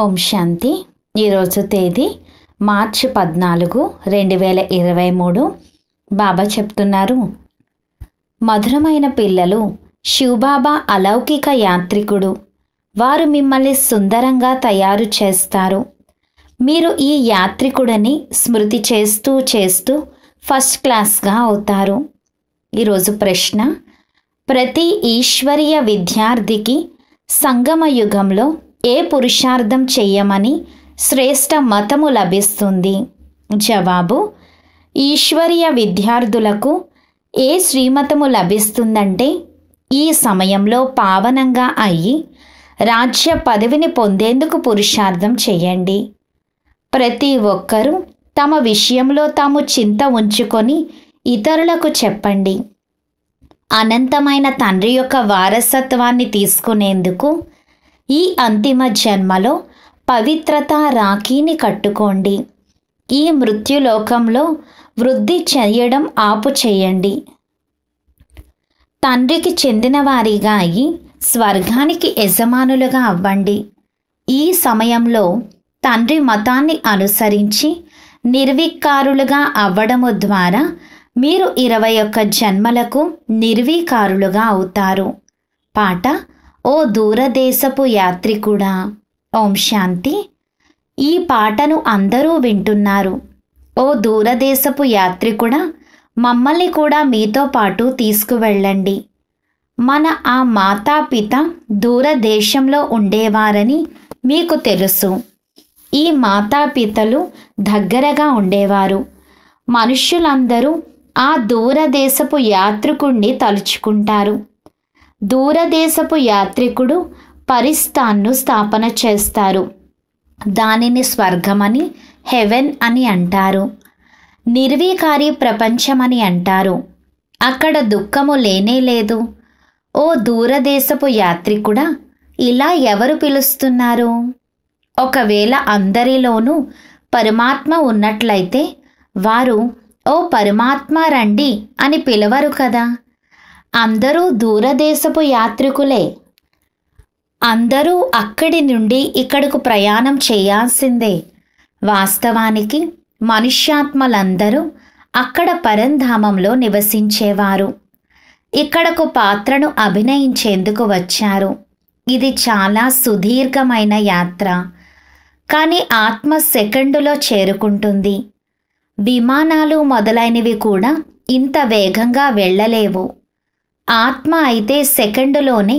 ఓం శాంతి ఈరోజు తేదీ మార్చ్ పద్నాలుగు రెండు వేల ఇరవై మూడు బాబా చెప్తున్నారు మధురమైన పిల్లలు శివబాబా అలౌకిక యాత్రికుడు వారు మిమ్మల్ని సుందరంగా తయారు చేస్తారు మీరు ఈ యాత్రికుడని స్మృతి చేస్తూ చేస్తూ ఫస్ట్ క్లాస్గా అవుతారు ఈరోజు ప్రశ్న ప్రతి ఈశ్వరీయ విద్యార్థికి సంగమ యుగంలో ఏ పురుషార్థం చెయ్యమని శ్రేష్ట మతము లభిస్తుంది జవాబు ఈశ్వరీయ విద్యార్థులకు ఏ శ్రీమతము లభిస్తుందంటే ఈ సమయంలో పావనంగా అయ్యి రాజ్య పదవిని పొందేందుకు పురుషార్థం చేయండి ప్రతి ఒక్కరూ తమ విషయంలో తాము చింత ఉంచుకొని ఇతరులకు చెప్పండి అనంతమైన తండ్రి యొక్క వారసత్వాన్ని తీసుకునేందుకు ఈ అంతిమ జన్మలో పవిత్రత రాఖీని కట్టుకోండి ఈ మృత్యులోకంలో వృద్ధి చేయడం ఆపు చేయండి తండ్రికి చెందినవారిగా అయి స్వర్గానికి యజమానులుగా అవ్వండి ఈ సమయంలో తండ్రి మతాన్ని అనుసరించి నిర్వీకారులుగా అవ్వడము ద్వారా మీరు ఇరవై ఒక్క జన్మలకు నిర్వీకారులుగా అవుతారు పాట ఓ దూరదేశపు యాత్రికుడా ఓం శాంతి ఈ పాటను అందరూ వింటున్నారు ఓ దూరదేశపు యాత్రికుడా మమ్మల్ని కూడా మీతో పాటు తీసుకువెళ్ళండి మన ఆ మాతాపిత దూరదేశంలో ఉండేవారని మీకు తెలుసు ఈ మాతాపితలు దగ్గరగా ఉండేవారు మనుష్యులందరూ ఆ దూరదేశపు యాత్రికుణ్ణి తలుచుకుంటారు దూరదేశపు యాత్రికుడు పరిస్థాన్ను స్థాపన చేస్తారు దానిని స్వర్గమని హెవెన్ అని అంటారు నిర్వీకారి ప్రపంచమని అంటారు అక్కడ దుఃఖము లేనే లేదు ఓ దూరదేశపు యాత్రికుడా ఇలా ఎవరు పిలుస్తున్నారు ఒకవేళ అందరిలోనూ పరమాత్మ ఉన్నట్లయితే వారు ఓ పరమాత్మ రండి అని పిలవరు కదా అందరూ దూరదేశపు యాత్రికులే అందరూ అక్కడి నుండి ఇక్కడకు ప్రయాణం చేయాల్సిందే వాస్తవానికి మనుష్యాత్మలందరూ అక్కడ పరంధామంలో నివసించేవారు ఇక్కడకు పాత్రను అభినయించేందుకు వచ్చారు ఇది చాలా సుదీర్ఘమైన యాత్ర కానీ ఆత్మ సెకండులో చేరుకుంటుంది విమానాలు మొదలైనవి కూడా ఇంత వేగంగా వెళ్ళలేవు ఆత్మ అయితే సెకండులోనే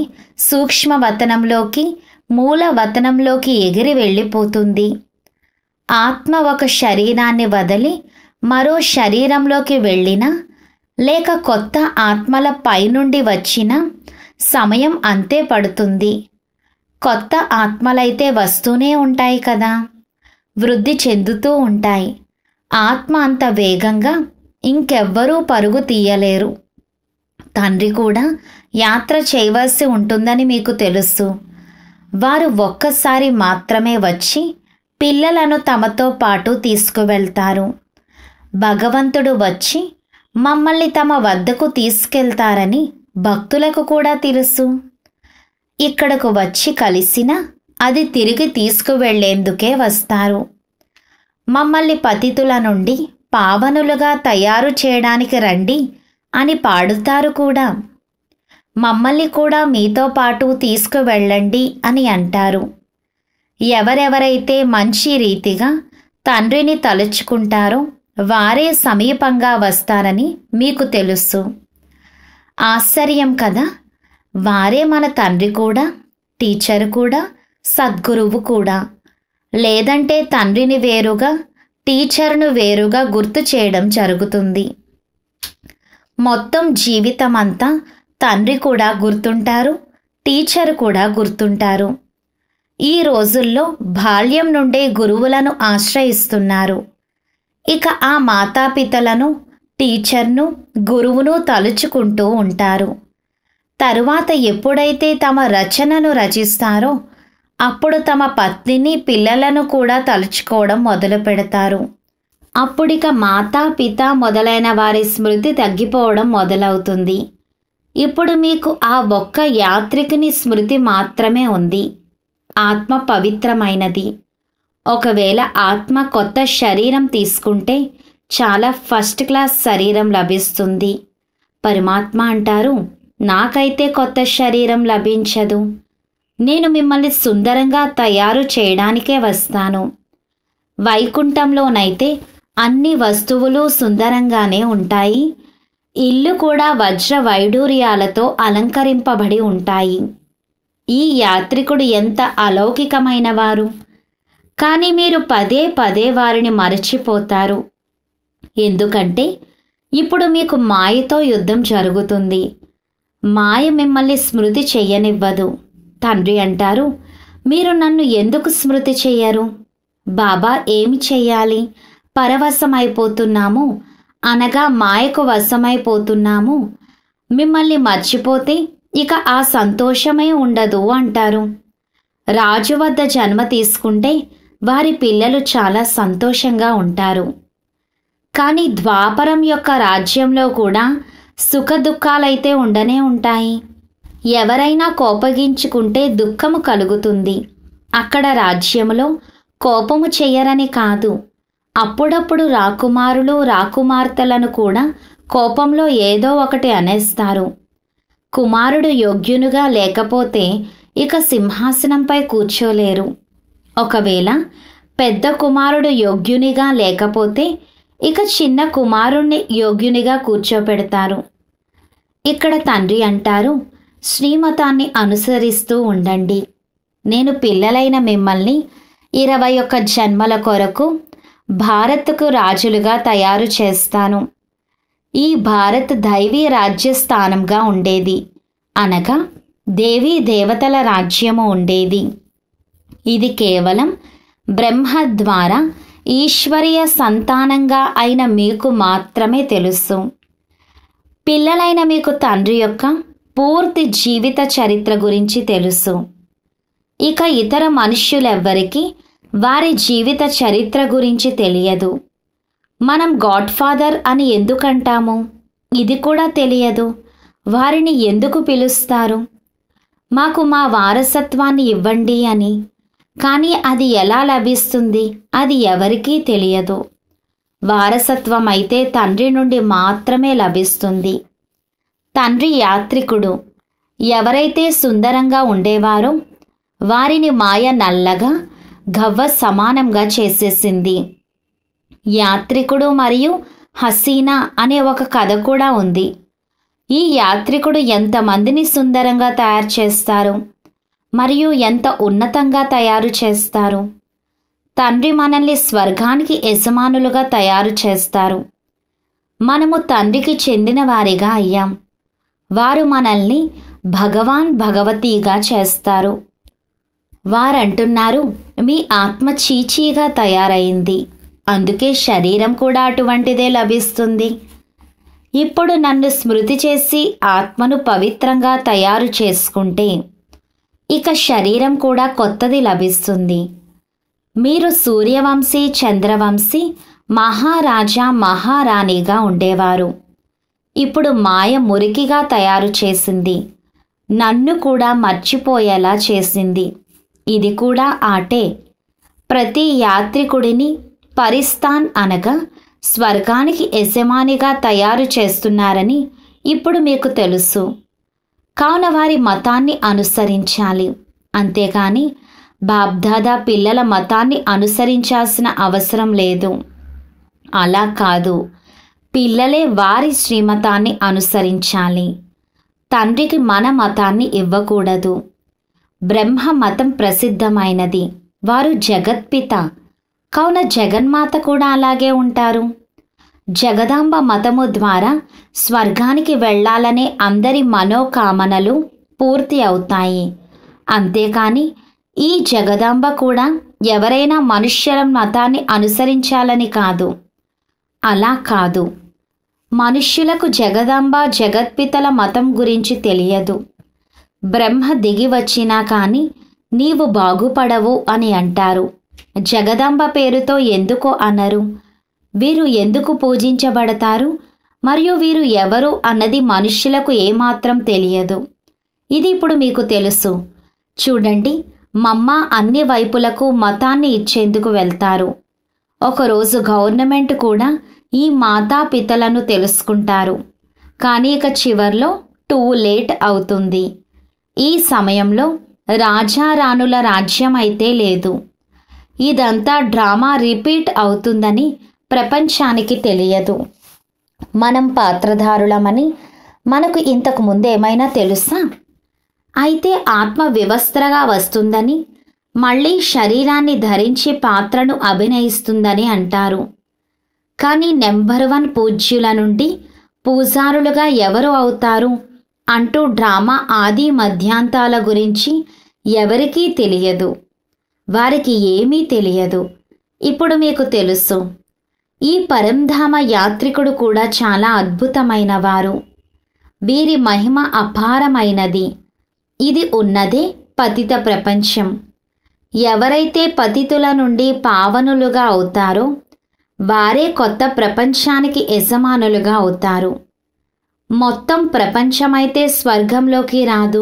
సూక్ష్మవతనంలోకి మూల వతనంలోకి ఎగిరి వెళ్ళిపోతుంది ఆత్మ ఒక శరీరాన్ని వదిలి మరో శరీరంలోకి వెళ్ళిన లేక కొత్త ఆత్మల పైనుండి వచ్చిన సమయం అంతే పడుతుంది కొత్త ఆత్మలైతే వస్తూనే ఉంటాయి కదా వృద్ధి చెందుతూ ఉంటాయి ఆత్మ అంత వేగంగా ఇంకెవ్వరూ పరుగు తీయలేరు తండ్రి కూడా యాత్ర చేయవలసి ఉంటుందని మీకు తెలుసు వారు ఒక్కసారి మాత్రమే వచ్చి పిల్లలను తమతో పాటు తీసుకువెళ్తారు భగవంతుడు వచ్చి మమ్మల్ని తమ వద్దకు తీసుకెళ్తారని భక్తులకు కూడా తెలుసు ఇక్కడకు వచ్చి కలిసిన అది తిరిగి తీసుకువెళ్లేందుకే వస్తారు మమ్మల్ని పతితుల నుండి పావనులుగా తయారు చేయడానికి రండి అని పాడుతారు కూడా మమ్మల్ని కూడా మీతో పాటు తీసుకువెళ్ళండి అని అంటారు ఎవరెవరైతే మంచి రీతిగా తండ్రిని తలుచుకుంటారో వారే సమీపంగా వస్తారని మీకు తెలుసు ఆశ్చర్యం కదా వారే మన తండ్రి కూడా టీచర్ కూడా సద్గురువు కూడా లేదంటే తండ్రిని వేరుగా టీచర్ను వేరుగా గుర్తు చేయడం జరుగుతుంది మొత్తం జీవితమంతా తండ్రి కూడా గుర్తుంటారు టీచర్ కూడా గుర్తుంటారు ఈ రోజుల్లో బాల్యం నుండే గురువులను ఆశ్రయిస్తున్నారు ఇక ఆ మాతాపితలను టీచర్ను గురువును తలుచుకుంటూ ఉంటారు తరువాత ఎప్పుడైతే తమ రచనను రచిస్తారో అప్పుడు తమ పత్నిని పిల్లలను కూడా తలుచుకోవడం మొదలు పెడతారు అప్పుడిక మాతా పిత మొదలైన వారి స్మృతి తగ్గిపోవడం మొదలవుతుంది ఇప్పుడు మీకు ఆ ఒక్క యాత్రికుని స్మృతి మాత్రమే ఉంది ఆత్మ పవిత్రమైనది ఒకవేళ ఆత్మ కొత్త శరీరం తీసుకుంటే చాలా ఫస్ట్ క్లాస్ శరీరం లభిస్తుంది పరమాత్మ అంటారు నాకైతే కొత్త శరీరం లభించదు నేను మిమ్మల్ని సుందరంగా తయారు చేయడానికే వస్తాను వైకుంఠంలోనైతే అన్ని వస్తువులు సుందరంగానే ఉంటాయి ఇల్లు కూడా వజ్ర వైడూర్యాలతో అలంకరింపబడి ఉంటాయి ఈ యాత్రికుడు ఎంత అలౌకికమైన వారు కానీ మీరు పదే పదే వారిని మరచిపోతారు ఎందుకంటే ఇప్పుడు మీకు మాయతో యుద్ధం జరుగుతుంది మాయ మిమ్మల్ని స్మృతి చెయ్యనివ్వదు తండ్రి అంటారు మీరు నన్ను ఎందుకు స్మృతి చెయ్యరు బాబా ఏమి చెయ్యాలి పరవశమైపోతున్నాము అనగా మాయకు వశమైపోతున్నాము మిమ్మల్ని మర్చిపోతే ఇక ఆ సంతోషమే ఉండదు అంటారు రాజు వద్ద జన్మ తీసుకుంటే వారి పిల్లలు చాలా సంతోషంగా ఉంటారు కానీ ద్వాపరం యొక్క రాజ్యంలో కూడా సుఖదుఖాలైతే ఉండనే ఉంటాయి ఎవరైనా కోపగించుకుంటే దుఃఖము కలుగుతుంది అక్కడ రాజ్యములో కోపము చెయ్యరని కాదు అప్పుడప్పుడు రాకుమారులు రాకుమార్తెలను కూడా కోపంలో ఏదో ఒకటి అనేస్తారు కుమారుడు యోగ్యునుగా లేకపోతే ఇక సింహాసనంపై కూర్చోలేరు ఒకవేళ పెద్ద కుమారుడు యోగ్యునిగా లేకపోతే ఇక చిన్న కుమారుణ్ణి యోగ్యునిగా కూర్చోపెడతారు ఇక్కడ తండ్రి అంటారు శ్రీమతాన్ని అనుసరిస్తూ ఉండండి నేను పిల్లలైన మిమ్మల్ని ఇరవై ఒక్క జన్మల కొరకు భారత్కు రాజులుగా తయారు చేస్తాను ఈ భారత్ దైవీ రాజ్య స్థానంగా ఉండేది అనగా దేవీ దేవతల రాజ్యము ఉండేది ఇది కేవలం బ్రహ్మ ద్వారా ఈశ్వరీయ సంతానంగా అయిన మీకు మాత్రమే తెలుసు పిల్లలైన మీకు తండ్రి యొక్క పూర్తి జీవిత చరిత్ర గురించి తెలుసు ఇక ఇతర మనుష్యులెవ్వరికీ వారి జీవిత చరిత్ర గురించి తెలియదు మనం గాడ్ఫాదర్ అని ఎందుకంటాము ఇది కూడా తెలియదు వారిని ఎందుకు పిలుస్తారు మాకు మా వారసత్వాన్ని ఇవ్వండి అని కానీ అది ఎలా లభిస్తుంది అది ఎవరికీ తెలియదు వారసత్వం అయితే తండ్రి నుండి మాత్రమే లభిస్తుంది తండ్రి యాత్రికుడు ఎవరైతే సుందరంగా ఉండేవారో వారిని మాయ నల్లగా గవ్వ సమానంగా చేసేసింది యాత్రికుడు మరియు హసీనా అనే ఒక కథ కూడా ఉంది ఈ యాత్రికుడు ఎంతమందిని సుందరంగా తయారు చేస్తారు మరియు ఎంత ఉన్నతంగా తయారు చేస్తారు తండ్రి మనల్ని స్వర్గానికి యజమానులుగా తయారు చేస్తారు మనము తండ్రికి చెందిన వారిగా అయ్యాం వారు మనల్ని భగవాన్ భగవతిగా చేస్తారు వారంటున్నారు మీ ఆత్మ చీచీగా తయారైంది అందుకే శరీరం కూడా అటువంటిదే లభిస్తుంది ఇప్పుడు నన్ను స్మృతి చేసి ఆత్మను పవిత్రంగా తయారు చేసుకుంటే ఇక శరీరం కూడా కొత్తది లభిస్తుంది మీరు సూర్యవంశీ చంద్రవంశీ మహారాజా మహారాణిగా ఉండేవారు ఇప్పుడు మాయ మురికిగా తయారు చేసింది నన్ను కూడా మర్చిపోయేలా చేసింది ఇది కూడా ఆటే ప్రతి యాత్రికుడిని పరిస్థాన్ అనగా స్వర్గానికి యజమానిగా తయారు చేస్తున్నారని ఇప్పుడు మీకు తెలుసు కావున వారి మతాన్ని అనుసరించాలి అంతేకాని బాబ్దాదా పిల్లల మతాన్ని అనుసరించాల్సిన అవసరం లేదు అలా కాదు పిల్లలే వారి శ్రీమతాన్ని అనుసరించాలి తండ్రికి మన మతాన్ని ఇవ్వకూడదు బ్రహ్మ మతం ప్రసిద్ధమైనది వారు జగత్పిత కావున జగన్మాత కూడా అలాగే ఉంటారు జగదాంబ మతము ద్వారా స్వర్గానికి వెళ్ళాలనే అందరి మనోకామనలు పూర్తి అవుతాయి అంతేకాని ఈ జగదాంబ కూడా ఎవరైనా మనుష్యుల మతాన్ని అనుసరించాలని కాదు అలా కాదు మనుష్యులకు జగదాంబ జగత్పితల మతం గురించి తెలియదు బ్రహ్మ దిగి వచ్చినా కాని నీవు బాగుపడవు అని అంటారు జగదంబ పేరుతో ఎందుకు అనరు వీరు ఎందుకు పూజించబడతారు మరియు వీరు ఎవరు అన్నది మనుష్యులకు ఏమాత్రం తెలియదు ఇది ఇప్పుడు మీకు తెలుసు చూడండి మమ్మ అన్ని వైపులకు మతాన్ని ఇచ్చేందుకు వెళ్తారు ఒకరోజు గవర్నమెంట్ కూడా ఈ మాతా పితలను తెలుసుకుంటారు కానీ ఇక చివర్లో టూ లేట్ అవుతుంది ఈ సమయంలో రాజారాణుల రాజ్యం అయితే లేదు ఇదంతా డ్రామా రిపీట్ అవుతుందని ప్రపంచానికి తెలియదు మనం పాత్రధారులమని మనకు ఇంతకు ముందేమైనా తెలుసా అయితే ఆత్మ వివస్త్రగా వస్తుందని మళ్ళీ శరీరాన్ని ధరించి పాత్రను అభినయిస్తుందని అంటారు కానీ నెంబర్ వన్ పూజ్యుల నుండి పూజారులుగా ఎవరు అవుతారు అంటూ డ్రామా ఆది మధ్యాంతాల గురించి ఎవరికీ తెలియదు వారికి ఏమీ తెలియదు ఇప్పుడు మీకు తెలుసు ఈ పరంధామ యాత్రికుడు కూడా చాలా అద్భుతమైన వారు వీరి మహిమ అపారమైనది ఇది ఉన్నదే పతిత ప్రపంచం ఎవరైతే పతితుల నుండి పావనులుగా అవుతారో వారే కొత్త ప్రపంచానికి యజమానులుగా అవుతారు మొత్తం ప్రపంచమైతే స్వర్గంలోకి రాదు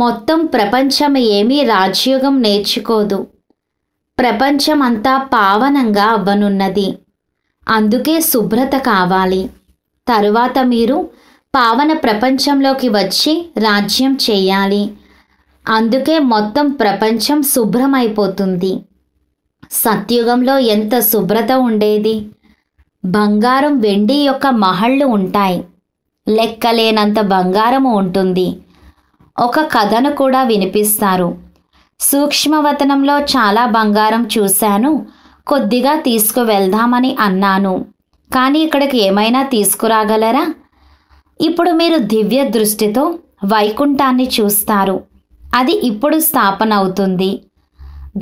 మొత్తం ప్రపంచం ఏమీ రాజ్యోగం నేర్చుకోదు ప్రపంచం అంతా పావనంగా అవ్వనున్నది అందుకే శుభ్రత కావాలి తరువాత మీరు పావన ప్రపంచంలోకి వచ్చి రాజ్యం చేయాలి అందుకే మొత్తం ప్రపంచం శుభ్రమైపోతుంది సత్యుగంలో ఎంత శుభ్రత ఉండేది బంగారం వెండి యొక్క మహళ్ళు ఉంటాయి లెక్కలేనంత బంగారము ఉంటుంది ఒక కథను కూడా వినిపిస్తారు సూక్ష్మవతనంలో చాలా బంగారం చూశాను కొద్దిగా తీసుకువెళ్దామని అన్నాను కానీ ఇక్కడికి ఏమైనా తీసుకురాగలరా ఇప్పుడు మీరు దివ్య దృష్టితో వైకుంఠాన్ని చూస్తారు అది ఇప్పుడు స్థాపన అవుతుంది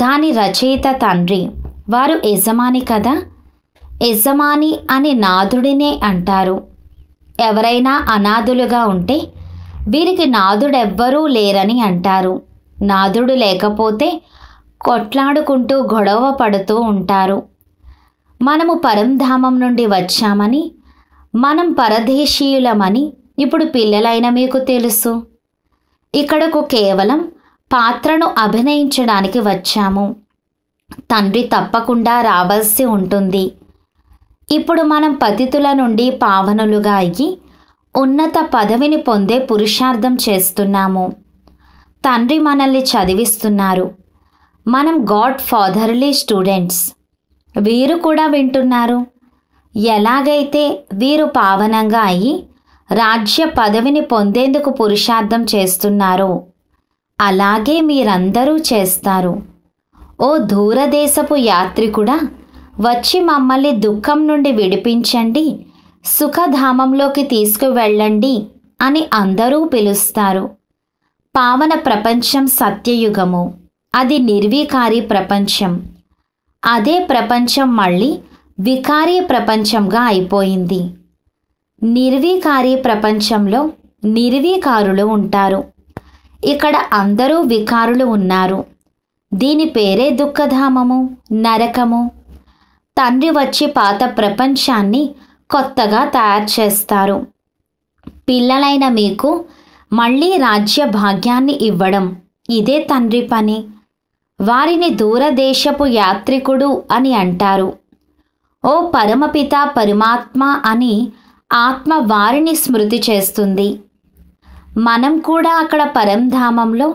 దాని రచయిత తండ్రి వారు యజమాని కదా యజమాని అని నాథుడినే అంటారు ఎవరైనా అనాథులుగా ఉంటే వీరికి నాదుడెవ్వరూ లేరని అంటారు నాదుడు లేకపోతే కొట్లాడుకుంటూ గొడవ పడుతూ ఉంటారు మనము పరంధామం నుండి వచ్చామని మనం పరదేశీయులమని ఇప్పుడు పిల్లలైన మీకు తెలుసు ఇక్కడకు కేవలం పాత్రను అభినయించడానికి వచ్చాము తండ్రి తప్పకుండా రావాల్సి ఉంటుంది ఇప్పుడు మనం పతితుల నుండి పావనులుగా అయ్యి ఉన్నత పదవిని పొందే పురుషార్థం చేస్తున్నాము తండ్రి మనల్ని చదివిస్తున్నారు మనం గాడ్ ఫాదర్లీ స్టూడెంట్స్ వీరు కూడా వింటున్నారు ఎలాగైతే వీరు పావనంగా అయి రాజ్య పదవిని పొందేందుకు పురుషార్థం చేస్తున్నారో అలాగే మీరందరూ చేస్తారు ఓ దూరదేశపు యాత్రికుడా వచ్చి మమ్మల్ని దుఃఖం నుండి విడిపించండి సుఖధామంలోకి తీసుకువెళ్ళండి అని అందరూ పిలుస్తారు పావన ప్రపంచం సత్యయుగము అది నిర్వీకారి ప్రపంచం అదే ప్రపంచం మళ్ళీ వికారీ ప్రపంచంగా అయిపోయింది నిర్వీకారి ప్రపంచంలో నిర్వీకారులు ఉంటారు ఇక్కడ అందరూ వికారులు ఉన్నారు దీని పేరే దుఃఖధామము నరకము తండ్రి వచ్చి పాత ప్రపంచాన్ని కొత్తగా తయారు చేస్తారు పిల్లలైన మీకు మళ్ళీ రాజ్య భాగ్యాన్ని ఇవ్వడం ఇదే తండ్రి పని వారిని దూరదేశపు యాత్రికుడు అని అంటారు ఓ పరమపిత పరమాత్మ అని ఆత్మ వారిని స్మృతి చేస్తుంది మనం కూడా అక్కడ పరంధామంలో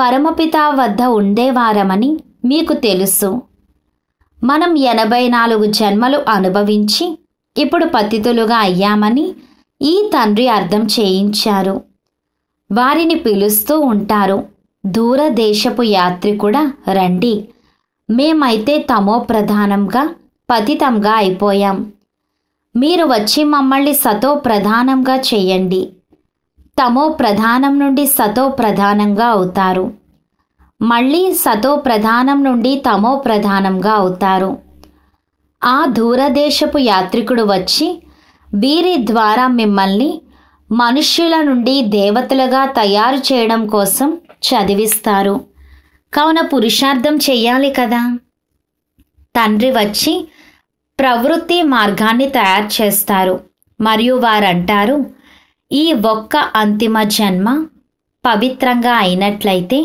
పరమపిత వద్ద ఉండేవారమని మీకు తెలుసు మనం ఎనభై నాలుగు జన్మలు అనుభవించి ఇప్పుడు పతితులుగా అయ్యామని ఈ తండ్రి అర్థం చేయించారు వారిని పిలుస్తూ ఉంటారు దూరదేశపు యాత్రి కూడా రండి మేమైతే తమో ప్రధానంగా పతితంగా అయిపోయాం మీరు వచ్చి మమ్మల్ని సతో ప్రధానంగా చేయండి తమో ప్రధానం నుండి సతో ప్రధానంగా అవుతారు మళ్ళీ సతో ప్రధానం నుండి తమో ప్రధానంగా అవుతారు ఆ దూరదేశపు యాత్రికుడు వచ్చి వీరి ద్వారా మిమ్మల్ని మనుష్యుల నుండి దేవతలుగా తయారు చేయడం కోసం చదివిస్తారు కావున పురుషార్థం చెయ్యాలి కదా తండ్రి వచ్చి ప్రవృత్తి మార్గాన్ని తయారు చేస్తారు మరియు వారంటారు ఈ ఒక్క అంతిమ జన్మ పవిత్రంగా అయినట్లయితే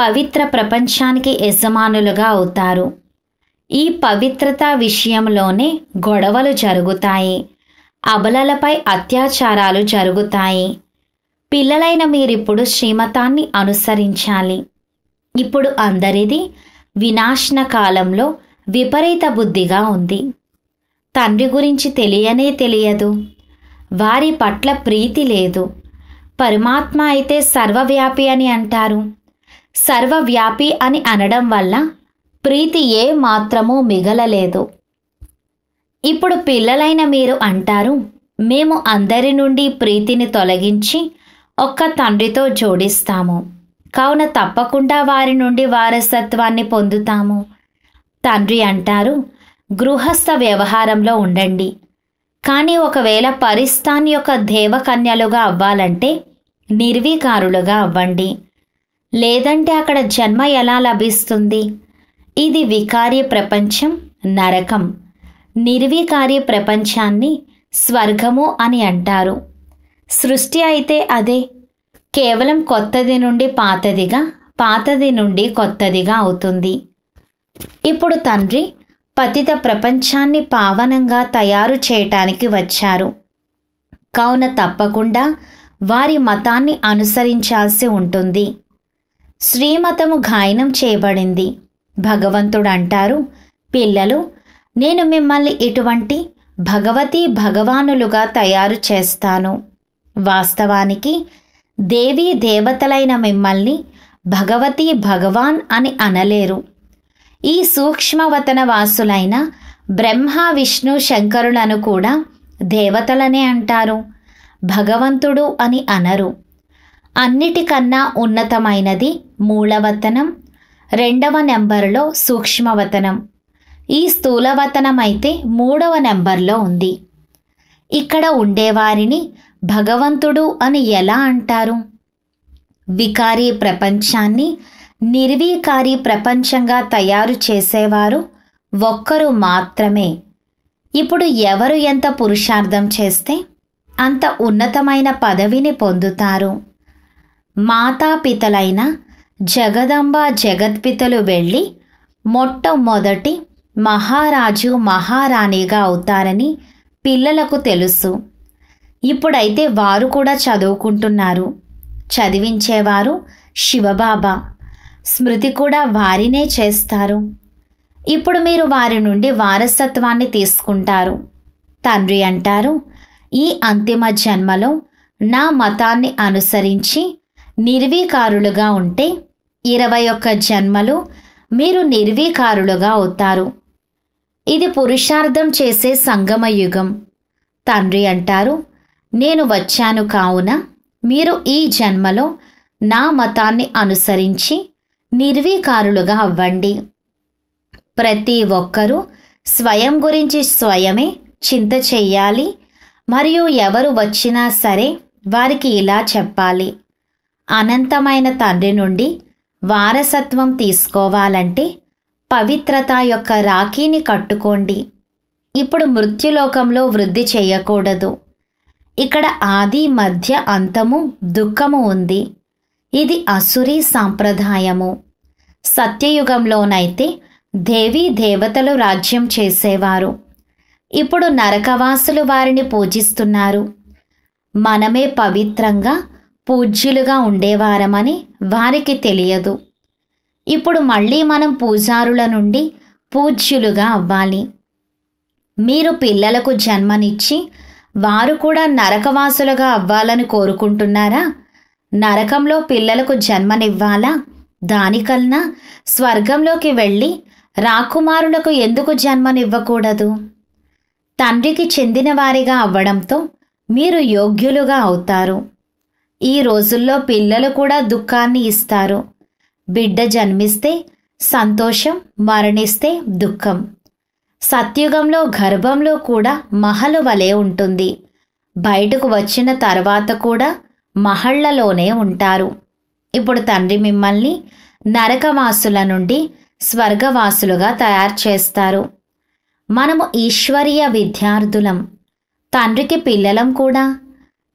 పవిత్ర ప్రపంచానికి యజమానులుగా అవుతారు ఈ పవిత్రత విషయంలోనే గొడవలు జరుగుతాయి అబలలపై అత్యాచారాలు జరుగుతాయి పిల్లలైన మీరిప్పుడు శ్రీమతాన్ని అనుసరించాలి ఇప్పుడు అందరిది వినాశన కాలంలో విపరీత బుద్ధిగా ఉంది తండ్రి గురించి తెలియనే తెలియదు వారి పట్ల ప్రీతి లేదు పరమాత్మ అయితే సర్వవ్యాపి అని అంటారు సర్వవ్యాపి అని అనడం వల్ల ప్రీతి ఏ మాత్రమూ మిగలలేదు ఇప్పుడు పిల్లలైన మీరు అంటారు మేము అందరి నుండి ప్రీతిని తొలగించి ఒక్క తండ్రితో జోడిస్తాము కావున తప్పకుండా వారి నుండి వారసత్వాన్ని పొందుతాము తండ్రి అంటారు గృహస్థ వ్యవహారంలో ఉండండి కానీ ఒకవేళ పరిస్థాన్ యొక్క దేవకన్యలుగా అవ్వాలంటే నిర్వీకారులుగా అవ్వండి లేదంటే అక్కడ జన్మ ఎలా లభిస్తుంది ఇది వికార్య ప్రపంచం నరకం నిర్వికార్య ప్రపంచాన్ని స్వర్గము అని అంటారు సృష్టి అయితే అదే కేవలం కొత్తది నుండి పాతదిగా పాతది నుండి కొత్తదిగా అవుతుంది ఇప్పుడు తండ్రి పతిత ప్రపంచాన్ని పావనంగా తయారు చేయటానికి వచ్చారు కావున తప్పకుండా వారి మతాన్ని అనుసరించాల్సి ఉంటుంది శ్రీమతము గాయనం చేయబడింది భగవంతుడు అంటారు పిల్లలు నేను మిమ్మల్ని ఇటువంటి భగవతి భగవానులుగా తయారు చేస్తాను వాస్తవానికి దేవీ దేవతలైన మిమ్మల్ని భగవతి భగవాన్ అని అనలేరు ఈ సూక్ష్మవతన వాసులైన బ్రహ్మ విష్ణు శంకరులను కూడా దేవతలనే అంటారు భగవంతుడు అని అనరు అన్నిటికన్నా ఉన్నతమైనది మూలవతనం రెండవ నెంబర్లో సూక్ష్మవతనం ఈ స్థూలవతనం అయితే మూడవ నెంబర్లో ఉంది ఇక్కడ ఉండేవారిని భగవంతుడు అని ఎలా అంటారు వికారి ప్రపంచాన్ని నిర్వీకారి ప్రపంచంగా తయారు చేసేవారు ఒక్కరు మాత్రమే ఇప్పుడు ఎవరు ఎంత పురుషార్థం చేస్తే అంత ఉన్నతమైన పదవిని పొందుతారు మాతాపితలైన జగదంబ జగద్పితలు వెళ్ళి మొట్టమొదటి మహారాజు మహారాణిగా అవుతారని పిల్లలకు తెలుసు ఇప్పుడైతే వారు కూడా చదువుకుంటున్నారు చదివించేవారు శివబాబా స్మృతి కూడా వారినే చేస్తారు ఇప్పుడు మీరు వారి నుండి వారసత్వాన్ని తీసుకుంటారు తండ్రి అంటారు ఈ అంతిమ జన్మలో నా మతాన్ని అనుసరించి నిర్వీకారులుగా ఉంటే ఇరవై ఒక్క జన్మలు మీరు నిర్వీకారులుగా అవుతారు ఇది పురుషార్థం చేసే సంగమయుగం తండ్రి అంటారు నేను వచ్చాను కావున మీరు ఈ జన్మలో నా మతాన్ని అనుసరించి నిర్వీకారులుగా అవ్వండి ప్రతి ఒక్కరూ స్వయం గురించి స్వయమే చింత చెయ్యాలి మరియు ఎవరు వచ్చినా సరే వారికి ఇలా చెప్పాలి అనంతమైన తండ్రి నుండి వారసత్వం తీసుకోవాలంటే పవిత్రత యొక్క రాఖీని కట్టుకోండి ఇప్పుడు మృత్యులోకంలో వృద్ధి చేయకూడదు ఇక్కడ ఆది మధ్య అంతము దుఃఖము ఉంది ఇది అసురీ సాంప్రదాయము సత్యయుగంలోనైతే దేవీ దేవతలు రాజ్యం చేసేవారు ఇప్పుడు నరకవాసులు వారిని పూజిస్తున్నారు మనమే పవిత్రంగా పూజ్యులుగా ఉండేవారమని వారికి తెలియదు ఇప్పుడు మళ్ళీ మనం పూజారుల నుండి పూజ్యులుగా అవ్వాలి మీరు పిల్లలకు జన్మనిచ్చి వారు కూడా నరకవాసులుగా అవ్వాలని కోరుకుంటున్నారా నరకంలో పిల్లలకు జన్మనివ్వాలా దానికన్నా స్వర్గంలోకి వెళ్ళి రాకుమారులకు ఎందుకు జన్మనివ్వకూడదు తండ్రికి చెందినవారిగా అవ్వడంతో మీరు యోగ్యులుగా అవుతారు ఈ రోజుల్లో పిల్లలు కూడా దుఃఖాన్ని ఇస్తారు బిడ్డ జన్మిస్తే సంతోషం మరణిస్తే దుఃఖం సత్యుగంలో గర్భంలో కూడా మహలు వలె ఉంటుంది బయటకు వచ్చిన తర్వాత కూడా మహళ్లలోనే ఉంటారు ఇప్పుడు తండ్రి మిమ్మల్ని నరకవాసుల నుండి స్వర్గవాసులుగా తయారు చేస్తారు మనము ఈశ్వరీయ విద్యార్థులం తండ్రికి పిల్లలం కూడా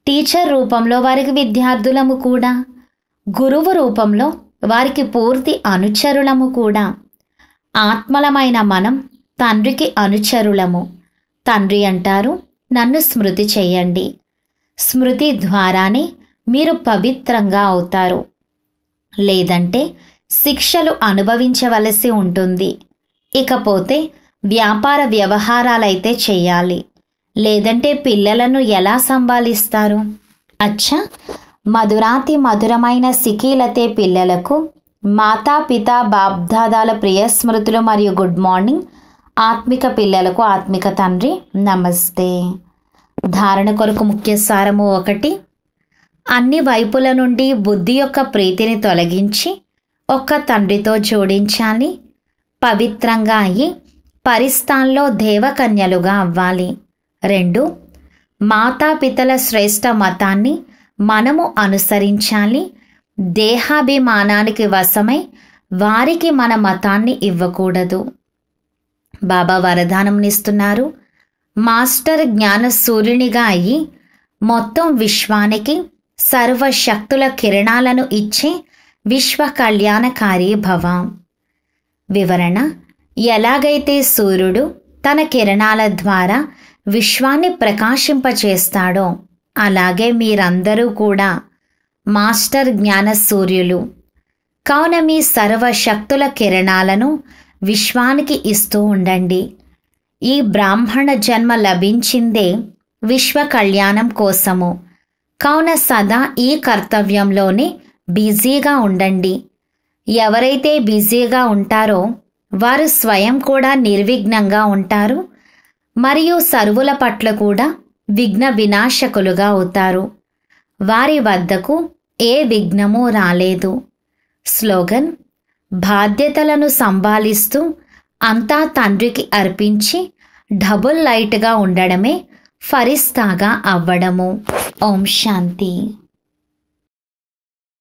టీచర్ రూపంలో వారికి విద్యార్థులము కూడా గురువు రూపంలో వారికి పూర్తి అనుచరులము కూడా ఆత్మలమైన మనం తండ్రికి అనుచరులము తండ్రి అంటారు నన్ను స్మృతి చేయండి స్మృతి ద్వారానే మీరు పవిత్రంగా అవుతారు లేదంటే శిక్షలు అనుభవించవలసి ఉంటుంది ఇకపోతే వ్యాపార వ్యవహారాలైతే చేయాలి లేదంటే పిల్లలను ఎలా సంభాలిస్తారు అచ్చా మధురాతి మధురమైన సికీలతే పిల్లలకు మాతా పిత బాబ్దాదాల ప్రియ స్మృతులు మరియు గుడ్ మార్నింగ్ ఆత్మిక పిల్లలకు ఆత్మిక తండ్రి నమస్తే ధారణ కొరకు ముఖ్య సారము ఒకటి అన్ని వైపుల నుండి బుద్ధి యొక్క ప్రీతిని తొలగించి ఒక్క తండ్రితో జోడించాలి పవిత్రంగా అయి పరిస్థాన్లో దేవకన్యలుగా అవ్వాలి రెండు మాతాపితల శ్రేష్ఠ మతాన్ని మనము అనుసరించాలి దేహాభిమానానికి వశమై వారికి మన మతాన్ని ఇవ్వకూడదు బాబా వరదానంనిస్తున్నారు మాస్టర్ జ్ఞాన సూర్యునిగా అయ్యి మొత్తం విశ్వానికి సర్వశక్తుల కిరణాలను ఇచ్చే విశ్వ కళ్యాణకారి భవ వివరణ ఎలాగైతే సూర్యుడు తన కిరణాల ద్వారా విశ్వాన్ని ప్రకాశింపచేస్తాడో అలాగే మీరందరూ కూడా మాస్టర్ జ్ఞాన సూర్యులు కావున మీ సర్వశక్తుల కిరణాలను విశ్వానికి ఇస్తూ ఉండండి ఈ బ్రాహ్మణ జన్మ లభించిందే విశ్వ కళ్యాణం కోసము కావున సదా ఈ కర్తవ్యంలోనే బిజీగా ఉండండి ఎవరైతే బిజీగా ఉంటారో వారు స్వయం కూడా నిర్విఘ్నంగా ఉంటారు మరియు సరువుల పట్ల కూడా విఘ్న వినాశకులుగా అవుతారు వారి వద్దకు ఏ విఘ్నమూ రాలేదు స్లోగన్ బాధ్యతలను సంభాలిస్తూ అంతా తండ్రికి అర్పించి డబుల్ లైట్గా ఉండడమే ఫరిస్తాగా అవ్వడము ఓం శాంతి